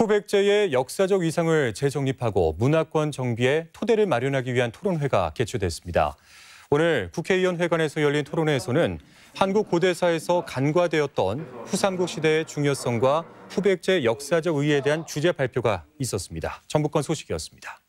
후백제의 역사적 위상을 재정립하고 문화권 정비에 토대를 마련하기 위한 토론회가 개최됐습니다. 오늘 국회의원 회관에서 열린 토론회에서는 한국 고대사에서 간과되었던 후삼국 시대의 중요성과 후백제 역사적 의의에 대한 주제 발표가 있었습니다. 정부권 소식이었습니다.